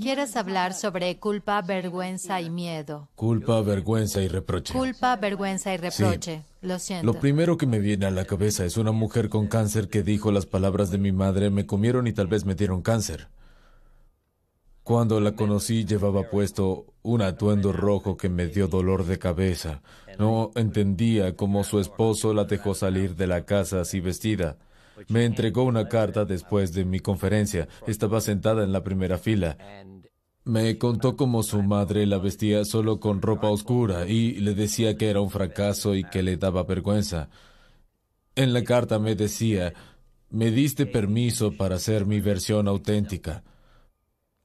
Quieres hablar sobre culpa, vergüenza y miedo. Culpa, vergüenza y reproche. Culpa, vergüenza y reproche. Lo siento. Lo primero que me viene a la cabeza es una mujer con cáncer que dijo las palabras de mi madre, me comieron y tal vez me dieron cáncer. Cuando la conocí llevaba puesto un atuendo rojo que me dio dolor de cabeza. No entendía cómo su esposo la dejó salir de la casa así vestida me entregó una carta después de mi conferencia. Estaba sentada en la primera fila. Me contó cómo su madre la vestía solo con ropa oscura y le decía que era un fracaso y que le daba vergüenza. En la carta me decía, me diste permiso para hacer mi versión auténtica.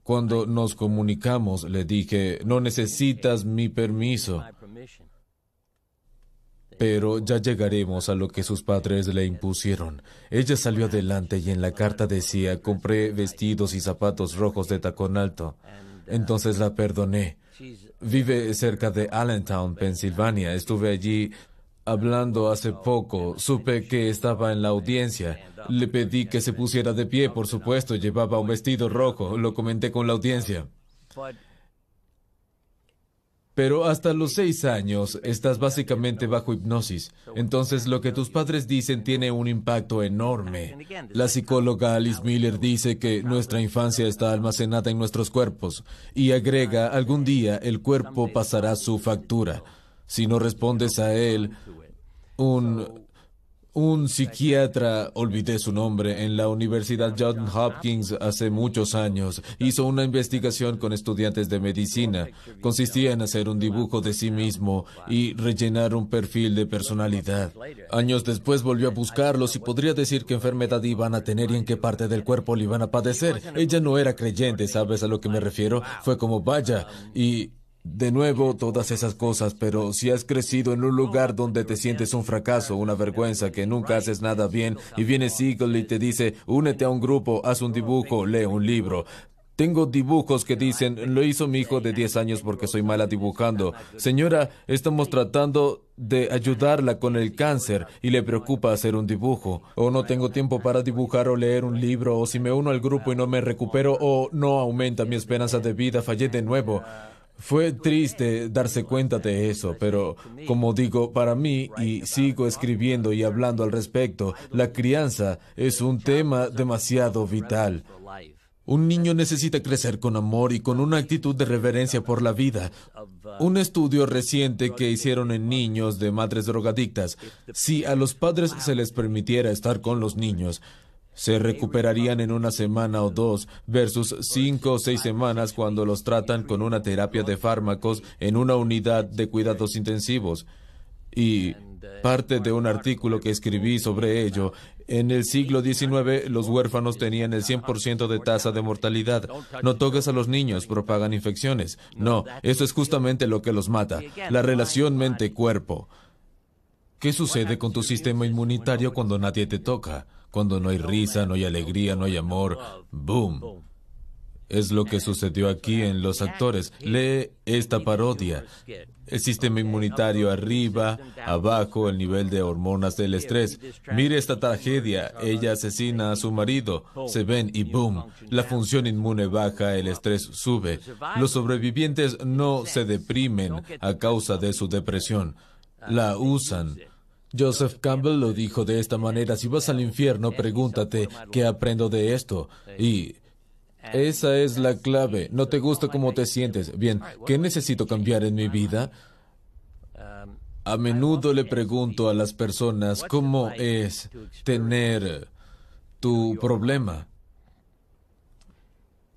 Cuando nos comunicamos, le dije, no necesitas mi permiso. Pero ya llegaremos a lo que sus padres le impusieron. Ella salió adelante y en la carta decía, compré vestidos y zapatos rojos de tacón alto. Entonces la perdoné. Vive cerca de Allentown, Pensilvania. Estuve allí hablando hace poco. Supe que estaba en la audiencia. Le pedí que se pusiera de pie, por supuesto. Llevaba un vestido rojo. Lo comenté con la audiencia. Pero hasta los seis años estás básicamente bajo hipnosis. Entonces lo que tus padres dicen tiene un impacto enorme. La psicóloga Alice Miller dice que nuestra infancia está almacenada en nuestros cuerpos y agrega, algún día el cuerpo pasará su factura. Si no respondes a él, un un psiquiatra, olvidé su nombre, en la Universidad John Hopkins hace muchos años, hizo una investigación con estudiantes de medicina. Consistía en hacer un dibujo de sí mismo y rellenar un perfil de personalidad. Años después volvió a buscarlos y podría decir qué enfermedad iban a tener y en qué parte del cuerpo le iban a padecer. Ella no era creyente, ¿sabes a lo que me refiero? Fue como, vaya, y de nuevo, todas esas cosas, pero si has crecido en un lugar donde te sientes un fracaso, una vergüenza, que nunca haces nada bien, y viene Siegel y te dice, únete a un grupo, haz un dibujo, lee un libro. Tengo dibujos que dicen, lo hizo mi hijo de 10 años porque soy mala dibujando. Señora, estamos tratando de ayudarla con el cáncer y le preocupa hacer un dibujo. O no tengo tiempo para dibujar o leer un libro, o si me uno al grupo y no me recupero, o no aumenta mi esperanza de vida, fallé de nuevo. Fue triste darse cuenta de eso, pero como digo, para mí, y sigo escribiendo y hablando al respecto, la crianza es un tema demasiado vital. Un niño necesita crecer con amor y con una actitud de reverencia por la vida. Un estudio reciente que hicieron en niños de madres drogadictas, si a los padres se les permitiera estar con los niños, se recuperarían en una semana o dos versus cinco o seis semanas cuando los tratan con una terapia de fármacos en una unidad de cuidados intensivos. Y parte de un artículo que escribí sobre ello, en el siglo XIX los huérfanos tenían el 100% de tasa de mortalidad. No toques a los niños, propagan infecciones. No, eso es justamente lo que los mata, la relación mente-cuerpo. ¿Qué sucede con tu sistema inmunitario cuando nadie te toca? Cuando no hay risa, no hay alegría, no hay amor, ¡boom! Es lo que sucedió aquí en los actores. Lee esta parodia. El sistema inmunitario arriba, abajo, el nivel de hormonas del estrés. Mire esta tragedia. Ella asesina a su marido. Se ven y boom. La función inmune baja, el estrés sube. Los sobrevivientes no se deprimen a causa de su depresión. La usan Joseph Campbell lo dijo de esta manera, si vas al infierno, pregúntate, ¿qué aprendo de esto? Y esa es la clave. No te gusta cómo te sientes. Bien, ¿qué necesito cambiar en mi vida? A menudo le pregunto a las personas cómo es tener tu problema.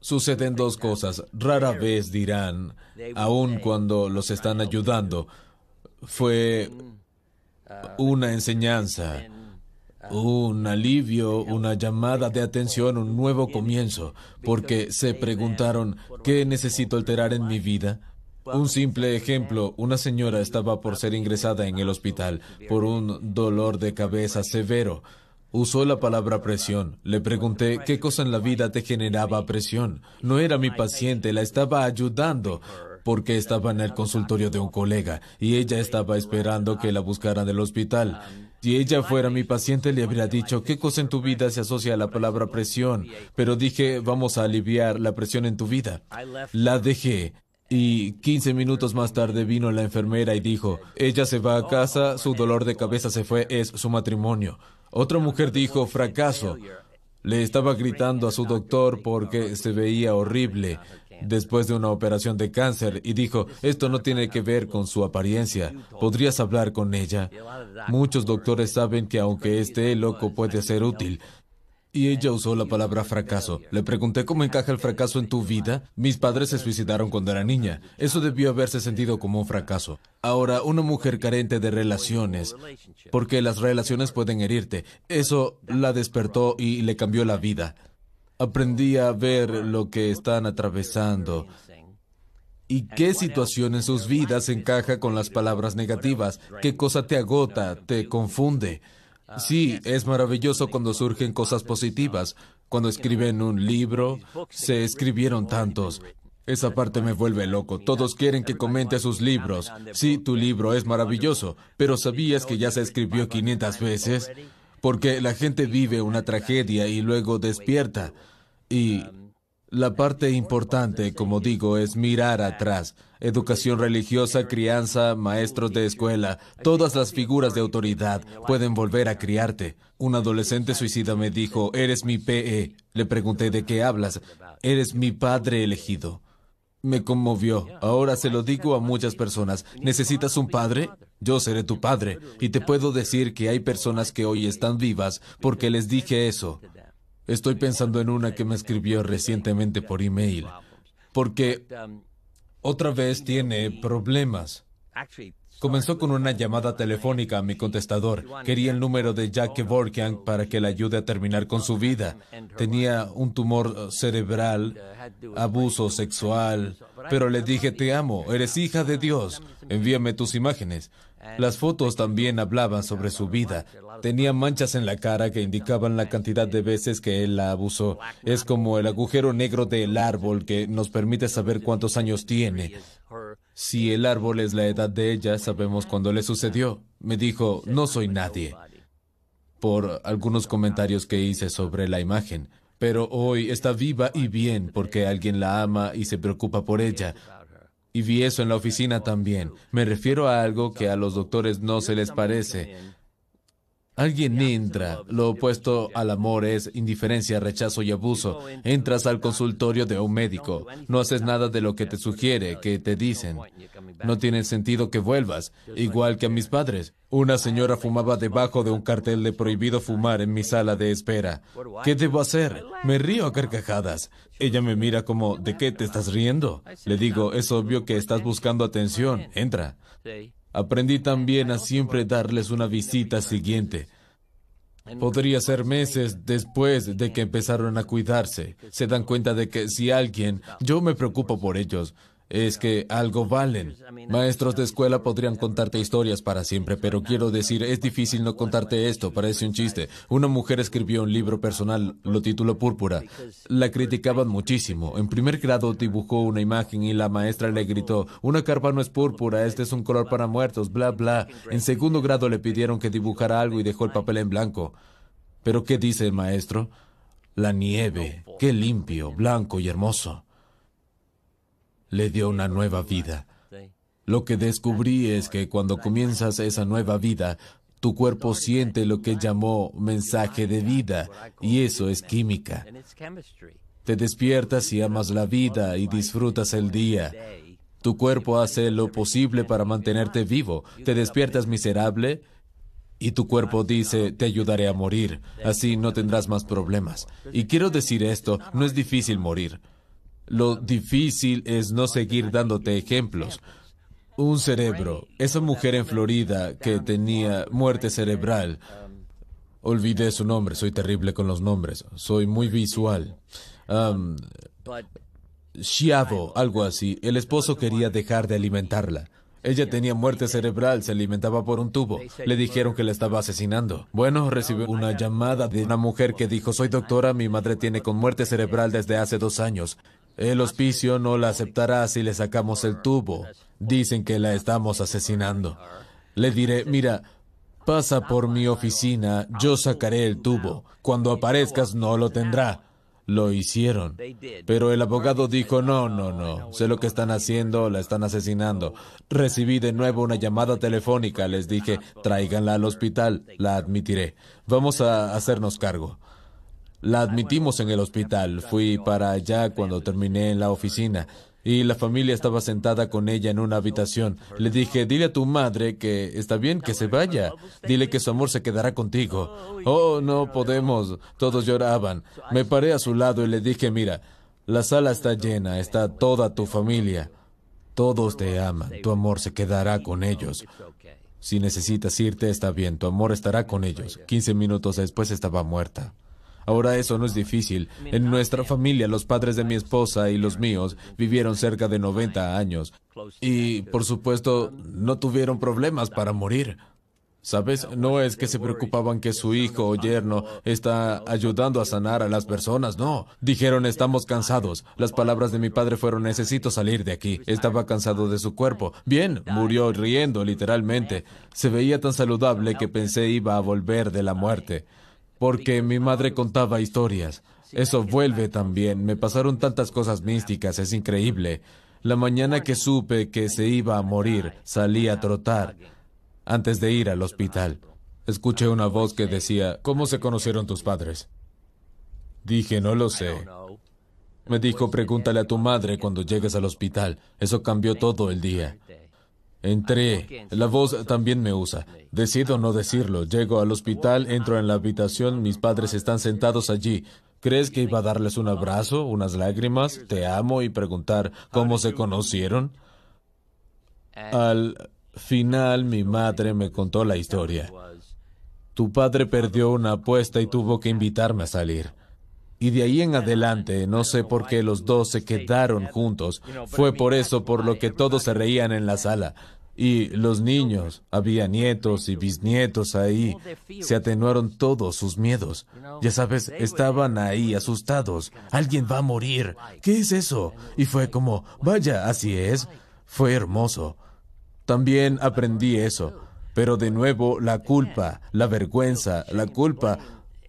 Suceden dos cosas. Rara vez dirán, aun cuando los están ayudando, fue una enseñanza, un alivio, una llamada de atención, un nuevo comienzo, porque se preguntaron, ¿qué necesito alterar en mi vida? Un simple ejemplo, una señora estaba por ser ingresada en el hospital por un dolor de cabeza severo. Usó la palabra presión. Le pregunté qué cosa en la vida te generaba presión. No era mi paciente, la estaba ayudando porque estaba en el consultorio de un colega y ella estaba esperando que la buscaran del hospital. Si ella fuera mi paciente le habría dicho, ¿qué cosa en tu vida se asocia a la palabra presión? Pero dije, vamos a aliviar la presión en tu vida. La dejé. Y 15 minutos más tarde vino la enfermera y dijo, ella se va a casa, su dolor de cabeza se fue, es su matrimonio. Otra mujer dijo, fracaso. Le estaba gritando a su doctor porque se veía horrible después de una operación de cáncer y dijo, esto no tiene que ver con su apariencia, podrías hablar con ella. Muchos doctores saben que aunque esté loco puede ser útil. Y ella usó la palabra fracaso. Le pregunté cómo encaja el fracaso en tu vida. Mis padres se suicidaron cuando era niña. Eso debió haberse sentido como un fracaso. Ahora, una mujer carente de relaciones, porque las relaciones pueden herirte, eso la despertó y le cambió la vida. Aprendí a ver lo que están atravesando y qué situación en sus vidas encaja con las palabras negativas, qué cosa te agota, te confunde. Sí, es maravilloso cuando surgen cosas positivas. Cuando escriben un libro, se escribieron tantos. Esa parte me vuelve loco. Todos quieren que comente sus libros. Sí, tu libro es maravilloso, pero ¿sabías que ya se escribió 500 veces? Porque la gente vive una tragedia y luego despierta. Y la parte importante, como digo, es mirar atrás. Educación religiosa, crianza, maestros de escuela, todas las figuras de autoridad pueden volver a criarte. Un adolescente suicida me dijo, eres mi PE. Le pregunté de qué hablas. Eres mi padre elegido. Me conmovió. Ahora se lo digo a muchas personas. ¿Necesitas un padre? Yo seré tu padre. Y te puedo decir que hay personas que hoy están vivas porque les dije eso. Estoy pensando en una que me escribió recientemente por email, porque otra vez tiene problemas. Comenzó con una llamada telefónica a mi contestador. Quería el número de Jack para que le ayude a terminar con su vida. Tenía un tumor cerebral, abuso sexual, pero le dije, te amo, eres hija de Dios, envíame tus imágenes. Las fotos también hablaban sobre su vida. Tenía manchas en la cara que indicaban la cantidad de veces que él la abusó. Es como el agujero negro del árbol que nos permite saber cuántos años tiene. Si el árbol es la edad de ella, sabemos cuándo le sucedió. Me dijo, no soy nadie, por algunos comentarios que hice sobre la imagen. Pero hoy está viva y bien porque alguien la ama y se preocupa por ella. Y vi eso en la oficina también. Me refiero a algo que a los doctores no se les parece. Alguien entra. Lo opuesto al amor es indiferencia, rechazo y abuso. Entras al consultorio de un médico. No haces nada de lo que te sugiere, que te dicen. No tiene sentido que vuelvas, igual que a mis padres. Una señora fumaba debajo de un cartel de prohibido fumar en mi sala de espera. ¿Qué debo hacer? Me río a carcajadas. Ella me mira como, ¿de qué te estás riendo? Le digo, es obvio que estás buscando atención. Entra. Aprendí también a siempre darles una visita siguiente. Podría ser meses después de que empezaron a cuidarse. Se dan cuenta de que si alguien, yo me preocupo por ellos, es que algo valen. Maestros de escuela podrían contarte historias para siempre, pero quiero decir, es difícil no contarte esto, parece un chiste. Una mujer escribió un libro personal, lo tituló Púrpura. La criticaban muchísimo. En primer grado dibujó una imagen y la maestra le gritó, una carpa no es púrpura, este es un color para muertos, bla, bla. En segundo grado le pidieron que dibujara algo y dejó el papel en blanco. Pero ¿qué dice el maestro? La nieve, qué limpio, blanco y hermoso le dio una nueva vida. Lo que descubrí es que cuando comienzas esa nueva vida, tu cuerpo siente lo que llamó mensaje de vida, y eso es química. Te despiertas y amas la vida y disfrutas el día. Tu cuerpo hace lo posible para mantenerte vivo. Te despiertas miserable y tu cuerpo dice, te ayudaré a morir. Así no tendrás más problemas. Y quiero decir esto, no es difícil morir. Lo difícil es no seguir dándote ejemplos. Un cerebro, esa mujer en Florida que tenía muerte cerebral, olvidé su nombre, soy terrible con los nombres, soy muy visual. Um, algo así, el esposo quería dejar de alimentarla. Ella tenía muerte cerebral, se alimentaba por un tubo. Le dijeron que la estaba asesinando. Bueno, recibió una llamada de una mujer que dijo, soy doctora, mi madre tiene con muerte cerebral desde hace dos años. El hospicio no la aceptará si le sacamos el tubo. Dicen que la estamos asesinando. Le diré, mira, pasa por mi oficina, yo sacaré el tubo. Cuando aparezcas no lo tendrá. Lo hicieron. Pero el abogado dijo, no, no, no, sé lo que están haciendo, la están asesinando. Recibí de nuevo una llamada telefónica, les dije, tráiganla al hospital, la admitiré. Vamos a hacernos cargo. La admitimos en el pues, hospital. Fui para allá cuando terminé en la oficina y la familia estaba sentada con ella en una habitación. Le dije, dile a tu madre que está bien que se vaya. Dile que su amor se quedará contigo. Oh, no podemos. Todos lloraban. Me paré a su lado y le dije, mira, la sala está llena, está toda tu familia. Todos te aman. Tu amor se quedará con ellos. Si necesitas irte, está bien. Tu amor estará con ellos. Quince minutos después estaba muerta. Ahora eso no es difícil. En nuestra familia, los padres de mi esposa y los míos vivieron cerca de 90 años y, por supuesto, no tuvieron problemas para morir. ¿Sabes? No es que se preocupaban que su hijo o yerno está ayudando a sanar a las personas, no. Dijeron, estamos cansados. Las palabras de mi padre fueron, necesito salir de aquí. Estaba cansado de su cuerpo. Bien, murió riendo, literalmente. Se veía tan saludable que pensé iba a volver de la muerte porque mi madre contaba historias. Eso vuelve también. Me pasaron tantas cosas místicas, es increíble. La mañana que supe que se iba a morir, salí a trotar antes de ir al hospital. Escuché una voz que decía, ¿cómo se conocieron tus padres? Dije, no lo sé. Me dijo, pregúntale a tu madre cuando llegues al hospital. Eso cambió todo el día. Entré. Ah, la voz también me usa. Decido no decirlo. Llego al hospital, entro en la habitación, mis padres están sentados allí. ¿Crees que iba a darles un abrazo, unas lágrimas, te amo y preguntar cómo se conocieron? Al final mi madre me contó la historia. Tu padre perdió una apuesta y tuvo que invitarme a salir. Y de ahí en adelante, no sé por qué los dos se quedaron juntos. Fue por eso por lo que todos se reían en la sala y los niños, había nietos y bisnietos ahí, se atenuaron todos sus miedos. Ya sabes, estaban ahí asustados. Alguien va a morir. ¿Qué es eso? Y fue como, vaya, así es. Fue hermoso. También aprendí eso. Pero de nuevo, la culpa, la vergüenza, la culpa,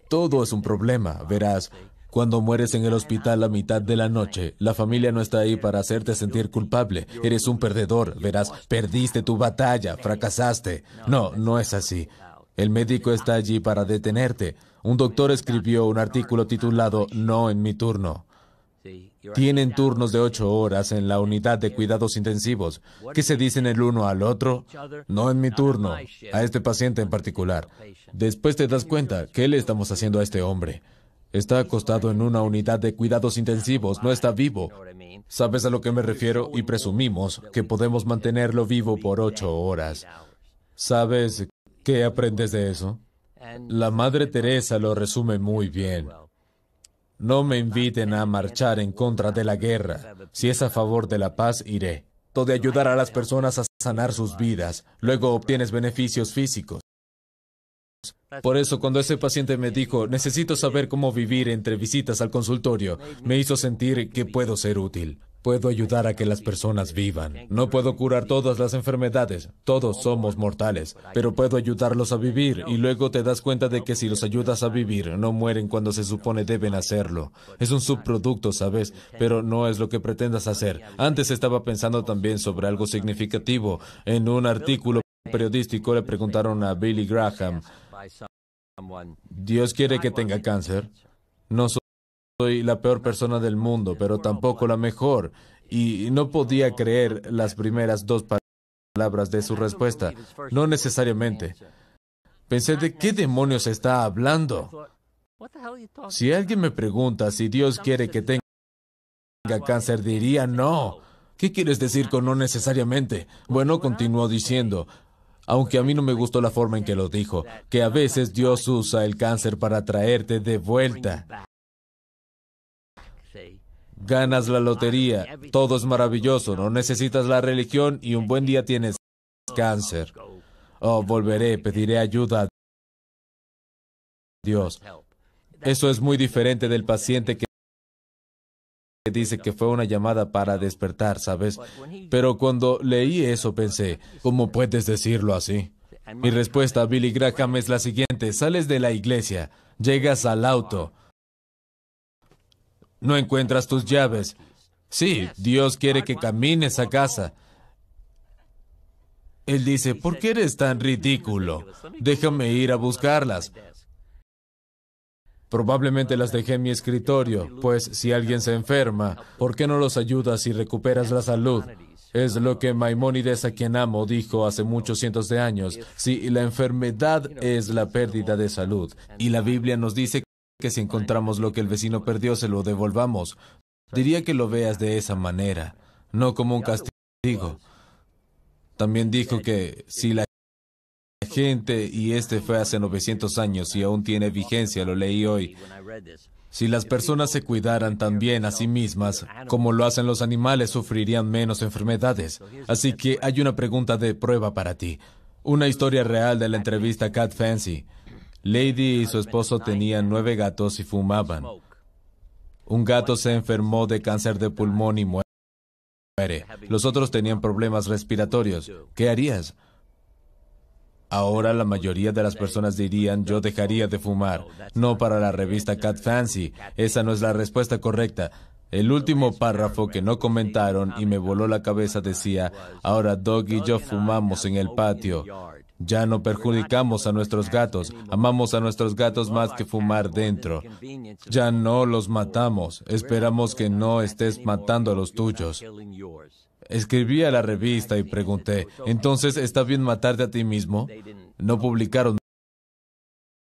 todo es un problema, verás. Cuando mueres en el hospital a mitad de la noche, la familia no está ahí para hacerte sentir culpable. Eres un perdedor, verás, perdiste tu batalla, fracasaste. No, no es así. El médico está allí para detenerte. Un doctor escribió un artículo titulado No en mi turno. Tienen turnos de ocho horas en la unidad de cuidados intensivos. ¿Qué se dicen el uno al otro? No en mi turno, a este paciente en particular. Después te das cuenta, ¿qué le estamos haciendo a este hombre? Está acostado en una unidad de cuidados intensivos, no está vivo. ¿Sabes a lo que me refiero? Y presumimos que podemos mantenerlo vivo por ocho horas. ¿Sabes qué aprendes de eso? La Madre Teresa lo resume muy bien. No me inviten a marchar en contra de la guerra. Si es a favor de la paz, iré. De ayudar a las personas a sanar sus vidas, luego obtienes beneficios físicos. Por eso cuando ese paciente me dijo, necesito saber cómo vivir entre visitas al consultorio, me hizo sentir que puedo ser útil. Puedo ayudar a que las personas vivan. No puedo curar todas las enfermedades, todos somos mortales, pero puedo ayudarlos a vivir y luego te das cuenta de que si los ayudas a vivir, no mueren cuando se supone deben hacerlo. Es un subproducto, ¿sabes? Pero no es lo que pretendas hacer. Antes estaba pensando también sobre algo significativo. En un artículo periodístico le preguntaron a Billy Graham, Dios quiere que tenga cáncer. No soy la peor persona del mundo, pero tampoco la mejor. Y no podía creer las primeras dos palabras de su respuesta. No necesariamente. Pensé, ¿de qué demonios está hablando? Si alguien me pregunta si Dios quiere que tenga cáncer, diría no. ¿Qué quieres decir con no necesariamente? Bueno, continuó diciendo, aunque a mí no me gustó la forma en que lo dijo, que a veces Dios usa el cáncer para traerte de vuelta. Ganas la lotería, todo es maravilloso, no necesitas la religión y un buen día tienes cáncer. Oh, volveré, pediré ayuda a Dios. Eso es muy diferente del paciente que dice que fue una llamada para despertar, ¿sabes? Pero cuando leí eso pensé, ¿cómo puedes decirlo así? Mi respuesta a Billy Graham es la siguiente, sales de la iglesia, llegas al auto, no encuentras tus llaves. Sí, Dios quiere que camines a casa. Él dice, ¿por qué eres tan ridículo? Déjame ir a buscarlas. Probablemente las dejé en mi escritorio, pues si alguien se enferma, ¿por qué no los ayudas y recuperas la salud? Es lo que Maimónides, a quien amo, dijo hace muchos cientos de años. Si la enfermedad es la pérdida de salud. Y la Biblia nos dice que si encontramos lo que el vecino perdió, se lo devolvamos. Diría que lo veas de esa manera, no como un castigo. También dijo que si la gente, y este fue hace 900 años y aún tiene vigencia, lo leí hoy. Si las personas se cuidaran también a sí mismas, como lo hacen los animales, sufrirían menos enfermedades. Así que hay una pregunta de prueba para ti. Una historia real de la entrevista Cat Fancy. Lady y su esposo tenían nueve gatos y fumaban. Un gato se enfermó de cáncer de pulmón y muere. Los otros tenían problemas respiratorios. ¿Qué harías? Ahora la mayoría de las personas dirían yo dejaría de fumar. No para la revista Cat Fancy. Esa no es la respuesta correcta. El último párrafo que no comentaron y me voló la cabeza decía, ahora Doug y yo fumamos en el patio. Ya no perjudicamos a nuestros gatos, amamos a nuestros gatos más que fumar dentro. Ya no los matamos, esperamos que no estés matando a los tuyos. Escribí a la revista y pregunté, entonces, ¿está bien matarte a ti mismo? No publicaron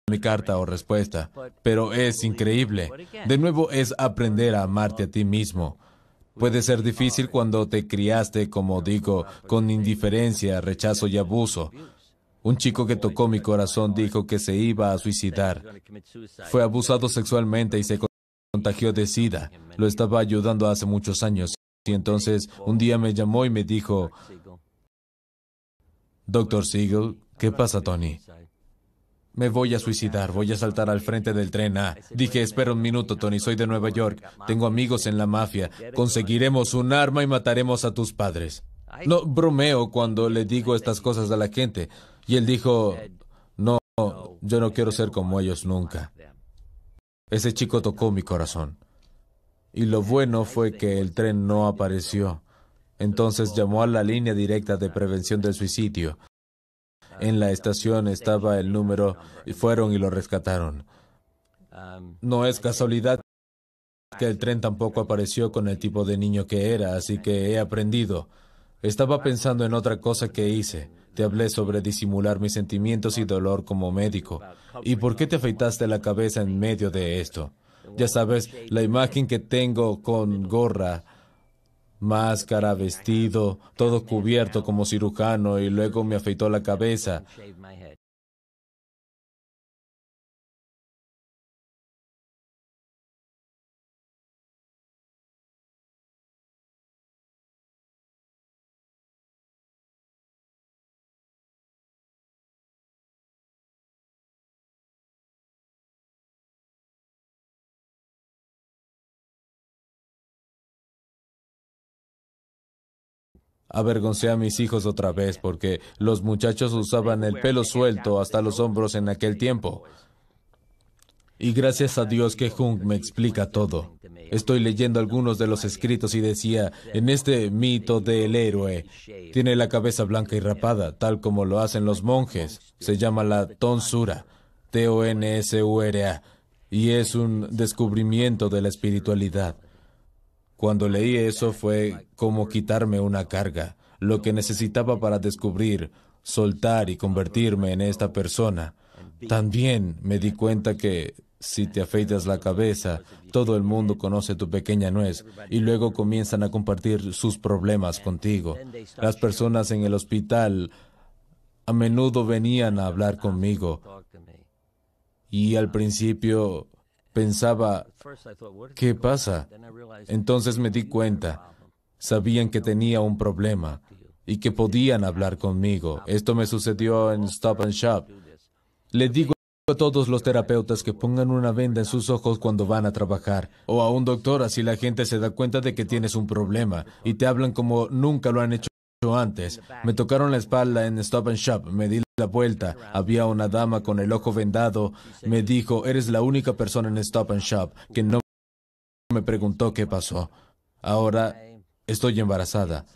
mi carta o respuesta, pero es increíble. De nuevo es aprender a amarte a ti mismo. Puede ser difícil cuando te criaste, como digo, con indiferencia, rechazo y abuso. Un chico que tocó mi corazón dijo que se iba a suicidar. Fue abusado sexualmente y se contagió de SIDA. Lo estaba ayudando hace muchos años y entonces un día me llamó y me dijo, Doctor Siegel, ¿qué pasa, Tony? Me voy a suicidar, voy a saltar al frente del tren A. dije, espera un minuto, Tony, soy de Nueva York, tengo amigos en la mafia, conseguiremos un arma y mataremos a tus padres. No, bromeo cuando le digo estas cosas a la gente. Y él dijo, no, yo no quiero ser como ellos nunca. Ese chico tocó mi corazón. Y lo bueno fue que el tren no apareció. Entonces llamó a la línea directa de prevención del suicidio. En la estación estaba el número y fueron y lo rescataron. No es casualidad que el tren tampoco apareció con el tipo de niño que era, así que he aprendido. Estaba pensando en otra cosa que hice. Te hablé sobre disimular mis sentimientos y dolor como médico. ¿Y por qué te afeitaste la cabeza en medio de esto? Ya sabes, la imagen que tengo con gorra, máscara, vestido, todo cubierto como cirujano y luego me afeitó la cabeza. Avergoncé a mis hijos otra vez porque los muchachos usaban el pelo suelto hasta los hombros en aquel tiempo. Y gracias a Dios que Jung me explica todo. Estoy leyendo algunos de los escritos y decía, en este mito del héroe, tiene la cabeza blanca y rapada, tal como lo hacen los monjes. Se llama la tonsura, T-O-N-S-U-R-A, y es un descubrimiento de la espiritualidad. Cuando leí eso fue como quitarme una carga, lo que necesitaba para descubrir, soltar y convertirme en esta persona. También me di cuenta que si te afeitas la cabeza, todo el mundo conoce tu pequeña nuez y luego comienzan a compartir sus problemas contigo. Las personas en el hospital a menudo venían a hablar conmigo y al principio pensaba, ¿qué pasa? Entonces me di cuenta, sabían que tenía un problema y que podían hablar conmigo. Esto me sucedió en Stop and Shop. Le digo a todos los terapeutas que pongan una venda en sus ojos cuando van a trabajar, o a un doctor así la gente se da cuenta de que tienes un problema y te hablan como nunca lo han hecho antes. Me tocaron la espalda en Stop and Shop, me di la vuelta, había una dama con el ojo vendado. Me dijo, eres la única persona en Stop and Shop que no me preguntó qué pasó. Ahora estoy embarazada.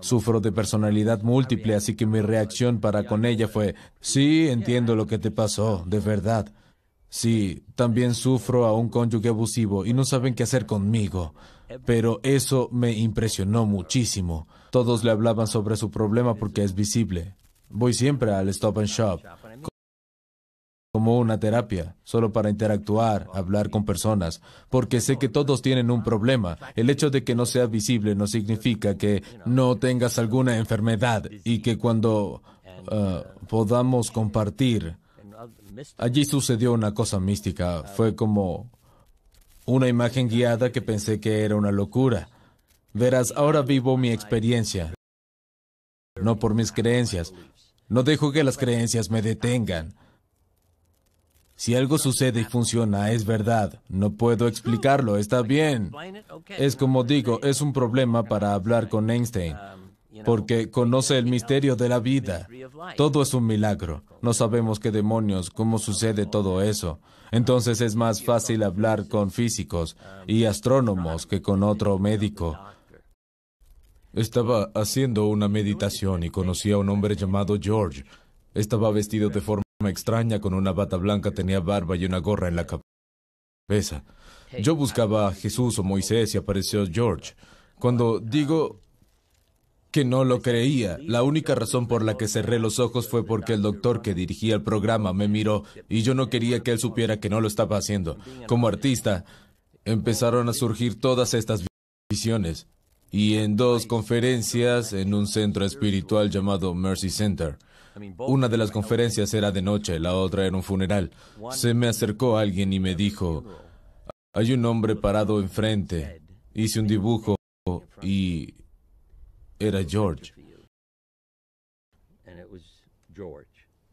Sufro de personalidad múltiple, así que mi reacción para con ella fue, sí, entiendo lo que te pasó, de verdad. Sí, también sufro a un cónyuge abusivo y no saben qué hacer conmigo. Pero eso me impresionó muchísimo. Todos le hablaban sobre su problema porque es visible. Voy siempre al Stop and Shop como una terapia, solo para interactuar, hablar con personas, porque sé que todos tienen un problema. El hecho de que no sea visible no significa que no tengas alguna enfermedad y que cuando eh, podamos compartir, allí sucedió una cosa mística, fue como una imagen guiada que pensé que era una locura. Verás, ahora vivo mi experiencia no por mis creencias. No dejo que las creencias me detengan. Si algo sucede y funciona, es verdad. No puedo explicarlo, está bien. Es como digo, es un problema para hablar con Einstein, porque conoce el misterio de la vida. Todo es un milagro. No sabemos qué demonios, cómo sucede todo eso. Entonces es más fácil hablar con físicos y astrónomos que con otro médico. Estaba haciendo una meditación y conocí a un hombre llamado George. Estaba vestido de forma extraña, con una bata blanca, tenía barba y una gorra en la cabeza. Yo buscaba a Jesús o Moisés y apareció George. Cuando digo que no lo creía, la única razón por la que cerré los ojos fue porque el doctor que dirigía el programa me miró y yo no quería que él supiera que no lo estaba haciendo. Como artista, empezaron a surgir todas estas visiones y en dos conferencias en un centro espiritual llamado Mercy Center. Una de las conferencias era de noche, la otra era un funeral. Se me acercó alguien y me dijo, hay un hombre parado enfrente. Hice un dibujo y era George.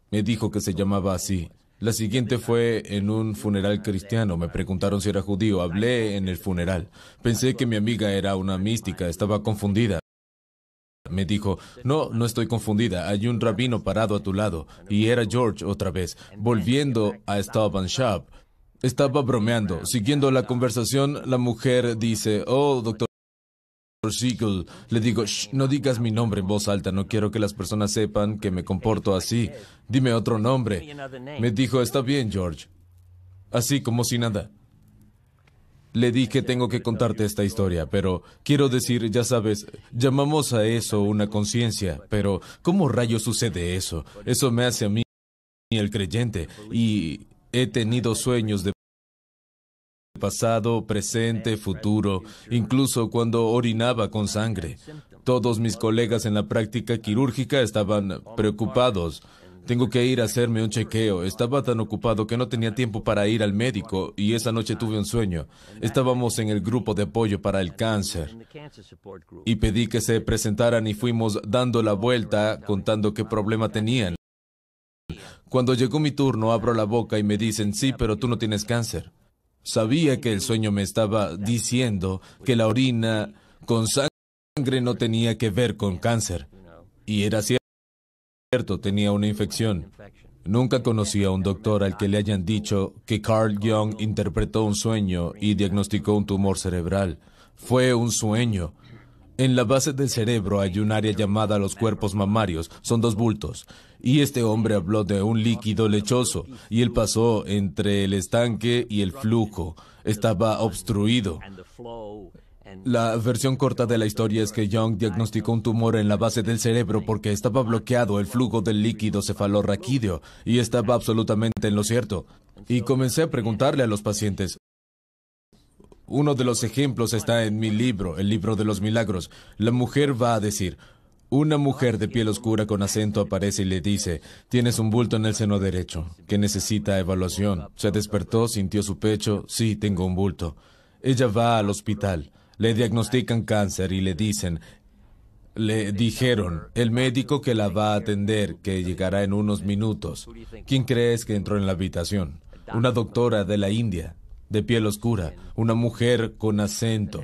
Me dijo que se llamaba así. La siguiente fue en un funeral cristiano. Me preguntaron si era judío. Hablé en el funeral. Pensé que mi amiga era una mística. Estaba confundida. Me dijo, no, no estoy confundida, hay un rabino parado a tu lado. Y era George otra vez, volviendo a Stop Estaba bromeando. Siguiendo la conversación, la mujer dice, oh, doctor. Le digo, Shh, no digas mi nombre en voz alta, no quiero que las personas sepan que me comporto así. Dime otro nombre. Me dijo, está bien, George. Así como si nada. Le dije, tengo que contarte esta historia, pero quiero decir, ya sabes, llamamos a eso una conciencia, pero ¿cómo rayos sucede eso? Eso me hace a mí el creyente y he tenido sueños de pasado, presente, futuro, incluso cuando orinaba con sangre. Todos mis colegas en la práctica quirúrgica estaban preocupados. Tengo que ir a hacerme un chequeo. Estaba tan ocupado que no tenía tiempo para ir al médico y esa noche tuve un sueño. Estábamos en el grupo de apoyo para el cáncer y pedí que se presentaran y fuimos dando la vuelta contando qué problema tenían. Cuando llegó mi turno abro la boca y me dicen, sí, pero tú no tienes cáncer. Sabía que el sueño me estaba diciendo que la orina con sangre no tenía que ver con cáncer. Y era cierto, tenía una infección. Nunca conocí a un doctor al que le hayan dicho que Carl Jung interpretó un sueño y diagnosticó un tumor cerebral. Fue un sueño. En la base del cerebro hay un área llamada los cuerpos mamarios, son dos bultos. Y este hombre habló de un líquido lechoso, y él pasó entre el estanque y el flujo. Estaba obstruido. La versión corta de la historia es que Young diagnosticó un tumor en la base del cerebro porque estaba bloqueado el flujo del líquido cefalorraquídeo y estaba absolutamente en lo cierto. Y comencé a preguntarle a los pacientes, uno de los ejemplos está en mi libro, el libro de los milagros. La mujer va a decir, una mujer de piel oscura con acento aparece y le dice, tienes un bulto en el seno derecho, que necesita evaluación. Se despertó, sintió su pecho, sí, tengo un bulto. Ella va al hospital, le diagnostican cáncer y le dicen, le dijeron, el médico que la va a atender, que llegará en unos minutos. ¿Quién crees que entró en la habitación? Una doctora de la India de piel oscura, una mujer con acento.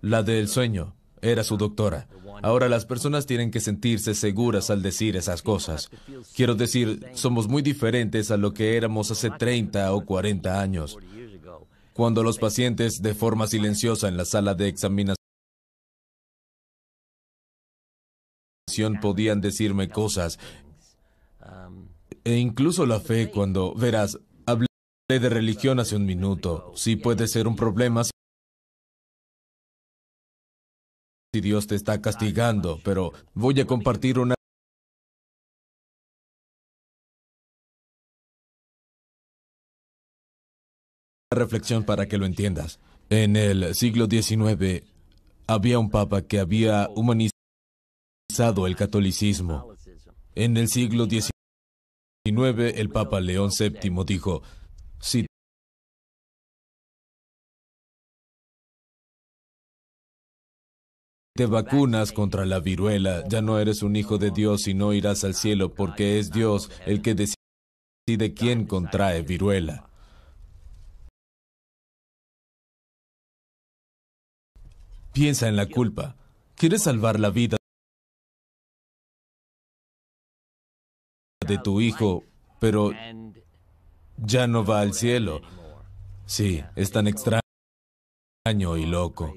La del sueño era su doctora. Ahora las personas tienen que sentirse seguras al decir esas cosas. Quiero decir, somos muy diferentes a lo que éramos hace 30 o 40 años, cuando los pacientes de forma silenciosa en la sala de examinación podían decirme cosas e incluso la fe cuando, verás, de religión hace un minuto. Sí puede ser un problema si Dios te está castigando, pero voy a compartir una reflexión para que lo entiendas. En el siglo XIX había un papa que había humanizado el catolicismo. En el siglo XIX el papa León VII dijo, si te vacunas contra la viruela, ya no eres un hijo de Dios y no irás al cielo porque es Dios el que decide quién contrae viruela. Piensa en la culpa. ¿Quieres salvar la vida de tu hijo, pero ya no va al cielo. Sí, es tan extraño y loco.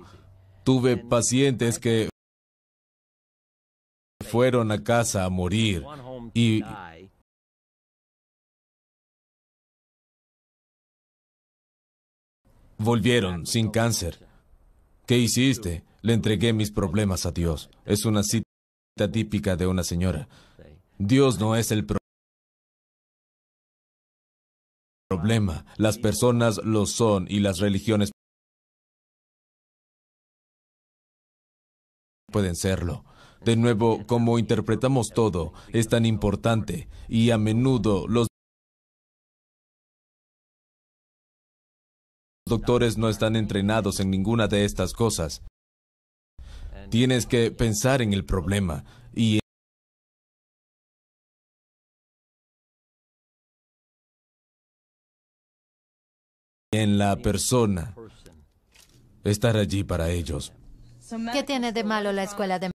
Tuve pacientes que fueron a casa a morir y volvieron sin cáncer. ¿Qué hiciste? Le entregué mis problemas a Dios. Es una cita típica de una señora. Dios no es el problema. Las personas lo son y las religiones pueden serlo. De nuevo, cómo interpretamos todo es tan importante y a menudo los doctores no están entrenados en ninguna de estas cosas. Tienes que pensar en el problema y en en la persona, estar allí para ellos. ¿Qué tiene de malo la escuela de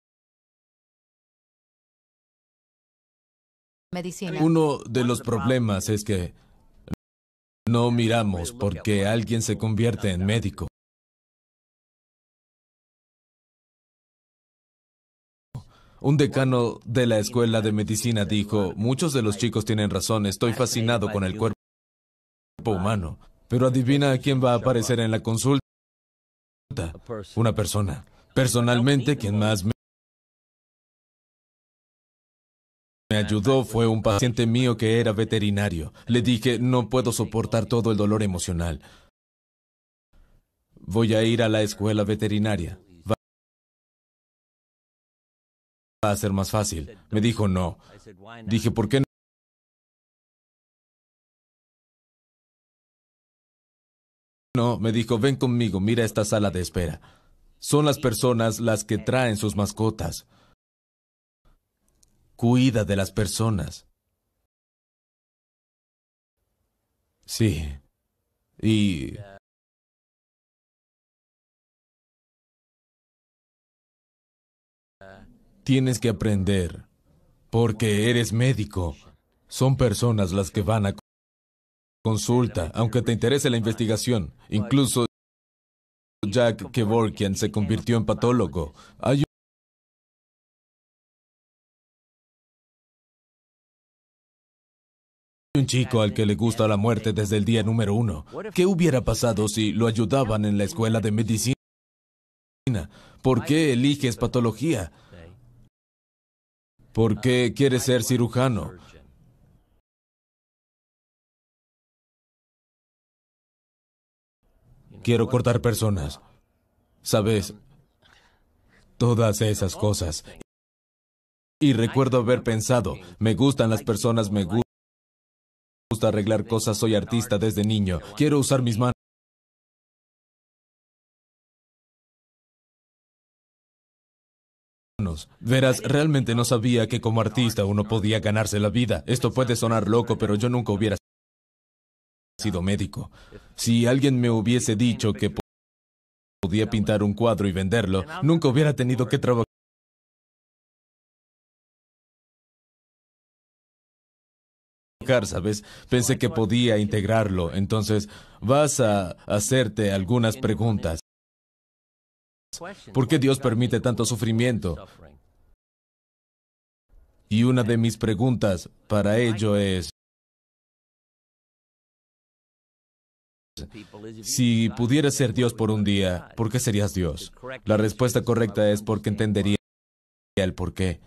medicina? Uno de los problemas es que no miramos porque alguien se convierte en médico. Un decano de la escuela de medicina dijo, muchos de los chicos tienen razón, estoy fascinado con el cuerpo humano. Pero adivina quién va a aparecer en la consulta. Una persona. Personalmente, quien más me ayudó fue un paciente mío que era veterinario. Le dije, no puedo soportar todo el dolor emocional. Voy a ir a la escuela veterinaria. Va a ser más fácil. Me dijo, no. Dije, ¿por qué no? No, me dijo, ven conmigo, mira esta sala de espera. Son las personas las que traen sus mascotas. Cuida de las personas. Sí. Y... Tienes que aprender, porque eres médico. Son personas las que van a... Consulta, aunque te interese la investigación. Incluso Jack Kevorkian se convirtió en patólogo. Hay un chico al que le gusta la muerte desde el día número uno. ¿Qué hubiera pasado si lo ayudaban en la escuela de medicina? ¿Por qué eliges patología? ¿Por qué quieres ser cirujano? Quiero cortar personas. ¿Sabes? Todas esas cosas. Y recuerdo haber pensado, me gustan las personas, me gusta arreglar cosas, soy artista desde niño. Quiero usar mis manos. Verás, realmente no sabía que como artista uno podía ganarse la vida. Esto puede sonar loco, pero yo nunca hubiera sido médico. Si alguien me hubiese dicho que podía pintar un cuadro y venderlo, nunca hubiera tenido que trabajar. ¿Sabes? Pensé que podía integrarlo, entonces vas a hacerte algunas preguntas. ¿Por qué Dios permite tanto sufrimiento? Y una de mis preguntas para ello es, Si pudieras ser Dios por un día, ¿por qué serías Dios? La respuesta correcta es porque entendería el por qué.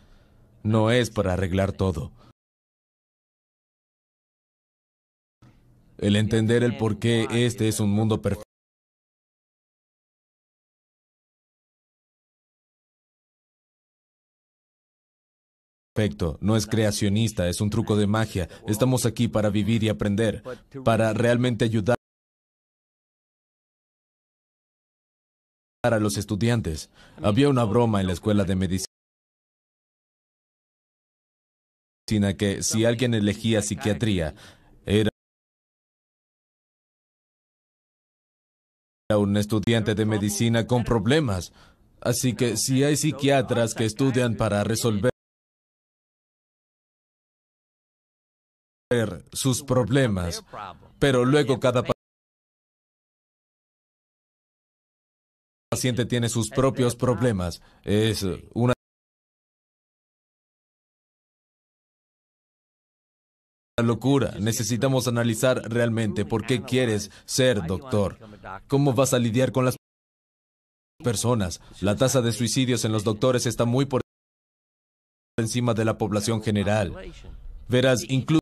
No es para arreglar todo. El entender el por qué este es un mundo perfecto. Perfecto, no es creacionista, es un truco de magia. Estamos aquí para vivir y aprender, para realmente ayudar para los estudiantes. Había una broma en la escuela de medicina que si alguien elegía psiquiatría, era un estudiante de medicina con problemas. Así que si hay psiquiatras que estudian para resolver sus problemas, pero luego cada paciente tiene sus este, propios ah, problemas. Es una locura. Necesitamos analizar realmente por qué quieres ser doctor. ¿Cómo vas a lidiar con las personas? La tasa de suicidios en los doctores está muy por encima de la población general. Verás, incluso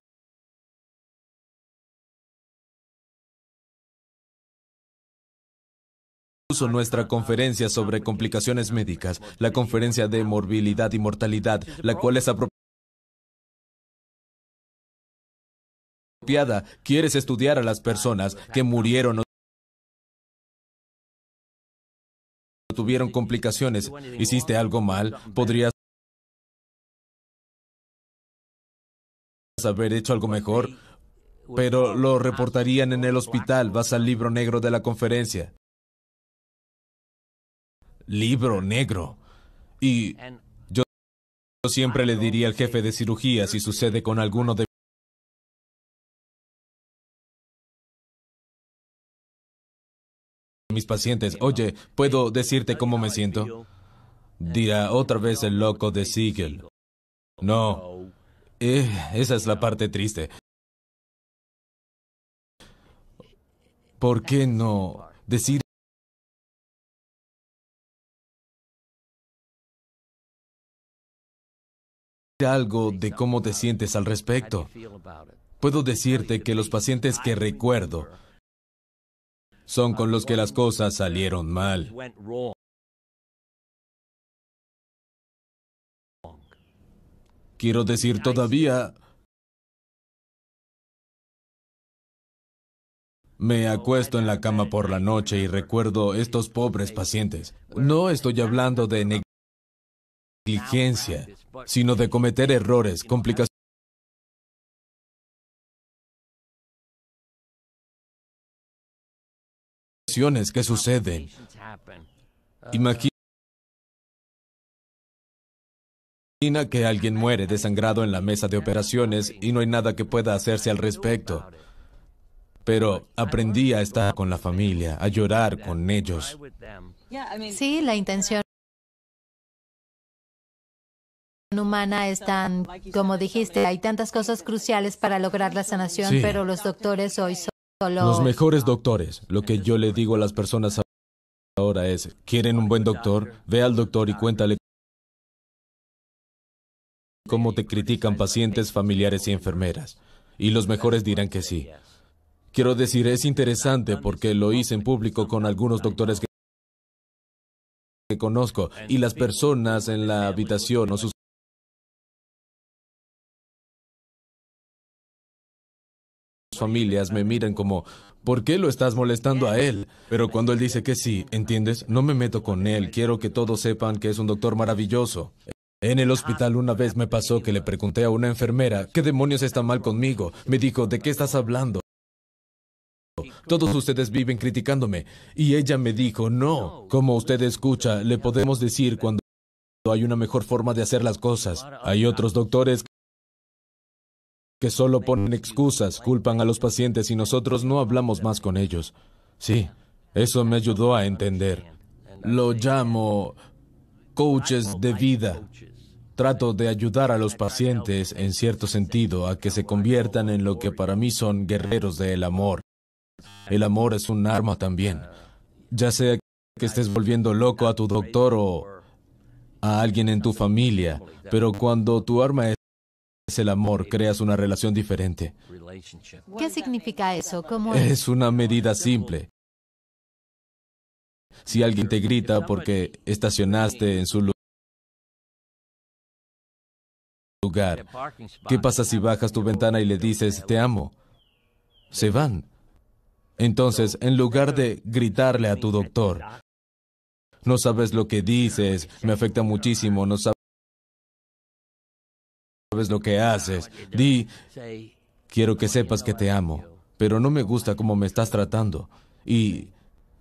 nuestra conferencia sobre complicaciones médicas, la conferencia de morbilidad y mortalidad, la cual es apropiada. Quieres estudiar a las personas que murieron o tuvieron complicaciones. ¿Hiciste algo mal? ¿Podrías haber hecho algo mejor? Pero lo reportarían en el hospital. Vas al libro negro de la conferencia libro negro. Y yo siempre le diría al jefe de cirugía si sucede con alguno de mis pacientes, oye, ¿puedo decirte cómo me siento? Dirá otra vez el loco de Siegel. No, eh, esa es la parte triste. ¿Por qué no decir algo de cómo te sientes al respecto. Puedo decirte que los pacientes que recuerdo son con los que las cosas salieron mal. Quiero decir, todavía Me oh, acuesto en la cama por la noche y recuerdo estos pobres pacientes. No estoy hablando de negligencia sino de cometer errores, complicaciones. que suceden. Uh, Imagina que alguien muere desangrado en la mesa de operaciones y no hay nada que pueda hacerse al respecto. Pero aprendí a estar con la familia, a llorar con ellos. Sí, la intención humana es como dijiste, hay tantas cosas cruciales para lograr la sanación, pero los doctores hoy solo... Los mejores doctores. Lo que yo le digo a las personas ahora es, ¿quieren un buen doctor? Ve al doctor y cuéntale cómo te critican pacientes, familiares y enfermeras. Y los mejores dirán que sí. Quiero decir, es interesante porque lo hice en público con algunos doctores que conozco y las personas en la habitación o sus familias me miran como, ¿por qué lo estás molestando a él? Pero cuando él dice que sí, ¿entiendes? No me meto con él, quiero que todos sepan que es un doctor maravilloso. En el hospital una vez me pasó que le pregunté a una enfermera, ¿qué demonios está mal conmigo? Me dijo, ¿de qué estás hablando? Todos ustedes viven criticándome. Y ella me dijo, no, como usted escucha, le podemos decir cuando hay una mejor forma de hacer las cosas. Hay otros doctores que solo ponen excusas, culpan a los pacientes y nosotros no hablamos más con ellos. Sí, eso me ayudó a entender. Lo llamo coaches de vida. Trato de ayudar a los pacientes, en cierto sentido, a que se conviertan en lo que para mí son guerreros del amor. El amor es un arma también. Ah, ya sea que estés volviendo loco a tu doctor o a alguien en tu familia, pero cuando tu arma es el amor, creas una relación diferente. ¿Qué significa eso? es? es una medida simple. Si alguien te grita porque estacionaste en su lugar, ¿qué pasa si bajas tu ventana y le dices, te amo? Se van. Entonces, en lugar de gritarle a tu doctor, no sabes lo que dices, me afecta muchísimo, no sabes sabes lo que haces. Di, quiero que sepas que te amo, pero no me gusta cómo me estás tratando. Y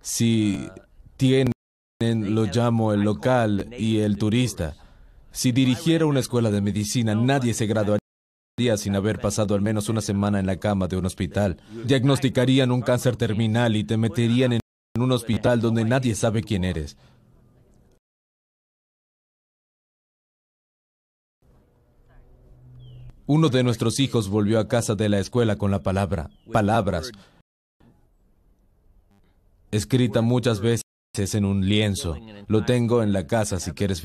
si tienen, lo llamo el local y el turista. Si dirigiera una escuela de medicina, nadie se graduaría sin haber pasado al menos una semana en la cama de un hospital. Diagnosticarían un cáncer terminal y te meterían en un hospital donde nadie sabe quién eres. Uno de nuestros hijos volvió a casa de la escuela con la palabra, palabras, escrita muchas veces en un lienzo. Lo tengo en la casa si quieres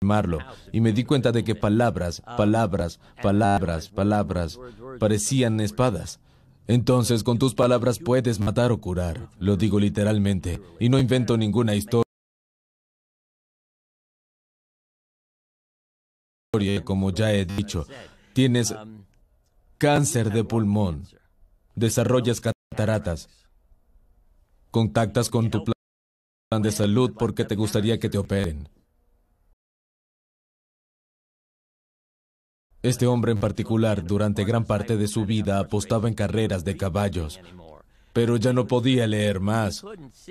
filmarlo. y me di cuenta de que palabras, palabras, palabras, palabras parecían espadas. Entonces, con tus palabras puedes matar o curar, lo digo literalmente, y no invento ninguna historia. como ya he dicho, tienes cáncer de pulmón, desarrollas cataratas, contactas con tu plan de salud porque te gustaría que te operen. Este hombre en particular durante gran parte de su vida apostaba en carreras de caballos, pero ya no podía leer más.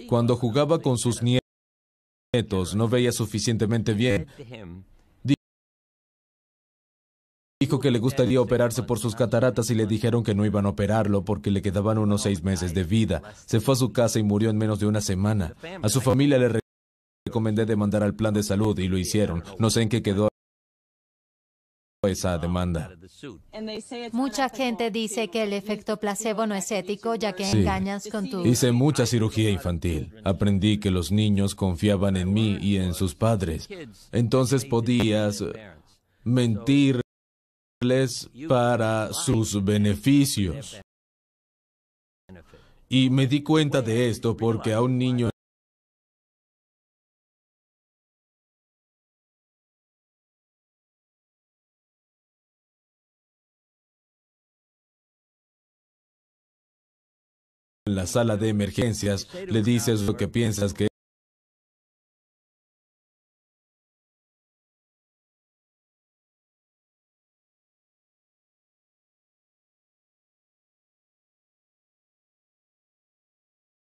Cuando jugaba con sus nietos no veía suficientemente bien Dijo que le gustaría operarse por sus cataratas y le dijeron que no iban a operarlo porque le quedaban unos seis meses de vida. Se fue a su casa y murió en menos de una semana. A su familia le recomendé demandar al plan de salud y lo hicieron. No sé en qué quedó esa demanda. Mucha gente dice que el efecto placebo no es ético ya que engañas con tu... Hice mucha cirugía infantil. Aprendí que los niños confiaban en mí y en sus padres. Entonces podías eh, mentir para sus beneficios. Y me di cuenta de esto porque a un niño en la sala de emergencias le dices lo que piensas que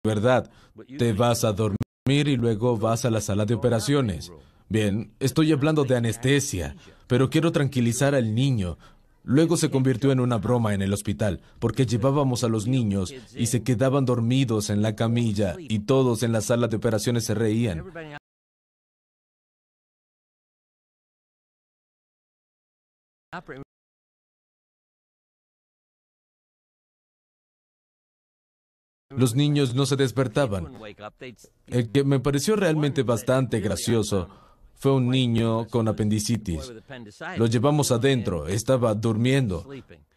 ¿verdad? Te vas a dormir y luego vas a la sala de operaciones. Bien, estoy hablando de anestesia, pero quiero tranquilizar al niño. Luego se convirtió en una broma en el hospital, porque llevábamos a los niños y se quedaban dormidos en la camilla y todos en la sala de operaciones se reían. Los niños no se despertaban. El que me pareció realmente bastante gracioso fue un niño con apendicitis. Lo llevamos adentro, estaba durmiendo.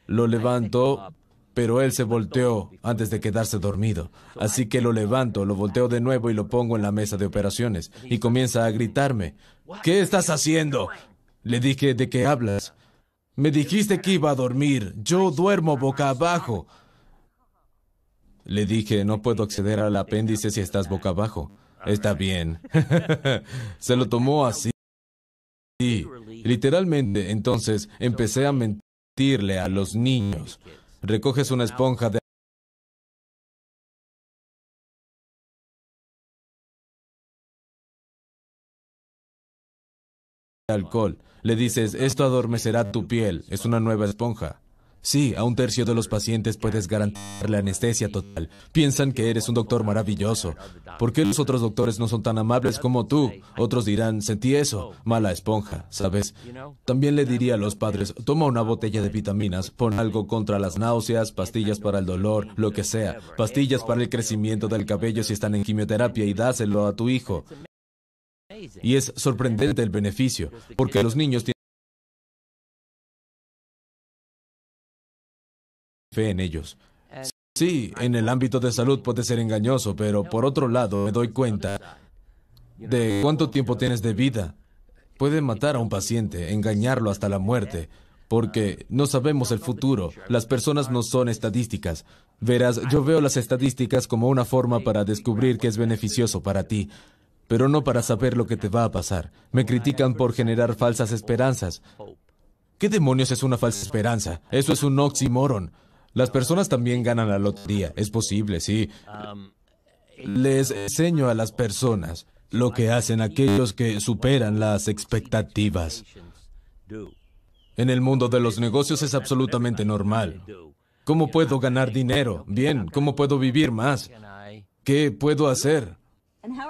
Lo levanto, pero él se volteó antes de quedarse dormido. Así que lo levanto, lo volteo de nuevo y lo pongo en la mesa de operaciones. Y comienza a gritarme, ¿qué estás haciendo? Le dije, ¿de qué hablas? Me dijiste que iba a dormir. Yo duermo boca abajo. Le dije, no puedo acceder al apéndice si estás boca abajo. Está bien. Se lo tomó así. Literalmente, entonces, empecé a mentirle a los niños. Recoges una esponja de alcohol. Le dices, esto adormecerá tu piel, es una nueva esponja. Sí, a un tercio de los pacientes puedes garantizar la anestesia total. Piensan que eres un doctor maravilloso. ¿Por qué los otros doctores no son tan amables como tú? Otros dirán, sentí eso, mala esponja, ¿sabes? También le diría a los padres, toma una botella de vitaminas, pon algo contra las náuseas, pastillas para el dolor, lo que sea, pastillas para el crecimiento del cabello si están en quimioterapia y dáselo a tu hijo. Y es sorprendente el beneficio, porque los niños tienen fe en ellos. Eh, sí, en el ámbito de salud puede ser engañoso, pero por otro lado me doy cuenta de cuánto tiempo tienes de vida. Puede matar a un paciente, engañarlo hasta la muerte, porque no sabemos el futuro. Las personas no son estadísticas. Verás, yo veo las estadísticas como una forma para descubrir qué es beneficioso para ti, pero no para saber lo que te va a pasar. Me critican por generar falsas esperanzas. ¿Qué demonios es una falsa esperanza? Eso es un oxímoron. Las personas también ganan la lotería, es posible, sí. Les enseño a las personas lo que hacen aquellos que superan las expectativas. En el mundo de los negocios es absolutamente normal. ¿Cómo puedo ganar dinero? Bien, ¿cómo puedo vivir más? ¿Qué puedo hacer?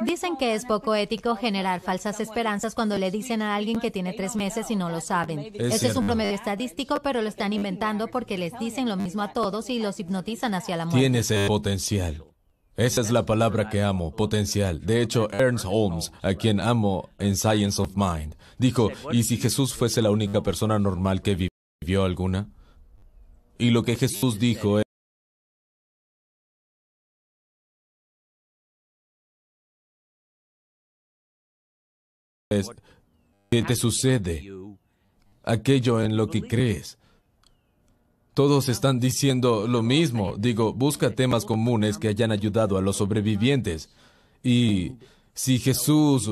Dicen que es poco ético generar falsas esperanzas cuando le dicen a alguien que tiene tres meses y no lo saben. Ese es un promedio estadístico, pero lo están inventando porque les dicen lo mismo a todos y los hipnotizan hacia la muerte. Tienes el potencial. Esa es la palabra que amo, potencial. De hecho, Ernst Holmes, a quien amo en Science of Mind, dijo, ¿y si Jesús fuese la única persona normal que vivió alguna? Y lo que Jesús dijo es, es que te sucede, aquello en lo que crees. Todos están diciendo lo mismo. Digo, busca temas comunes que hayan ayudado a los sobrevivientes. Y si Jesús,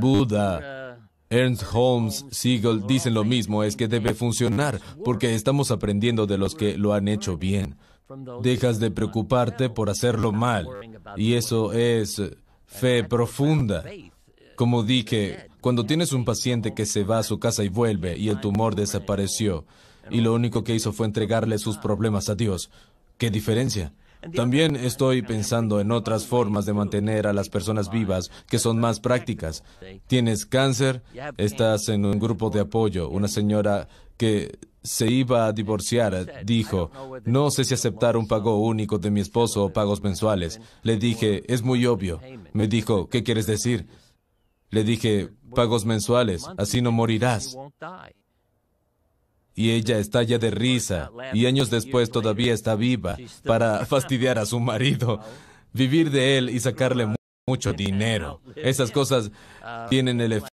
Buda, Ernst Holmes, Siegel dicen lo mismo, es que debe funcionar, porque estamos aprendiendo de los que lo han hecho bien. Dejas de preocuparte por hacerlo mal, y eso es fe profunda. Como dije, cuando tienes un paciente que se va a su casa y vuelve y el tumor desapareció y lo único que hizo fue entregarle sus problemas a Dios, ¿qué diferencia? También estoy pensando en otras formas de mantener a las personas vivas que son más prácticas. Tienes cáncer, estás en un grupo de apoyo. Una señora que se iba a divorciar dijo, no sé si aceptar un pago único de mi esposo o pagos mensuales. Le dije, es muy obvio. Me dijo, ¿qué quieres decir? Le dije, pagos mensuales, así no morirás. Y ella estalla de risa, y años después todavía está viva, para fastidiar a su marido, vivir de él y sacarle mucho dinero. Esas cosas tienen el efecto.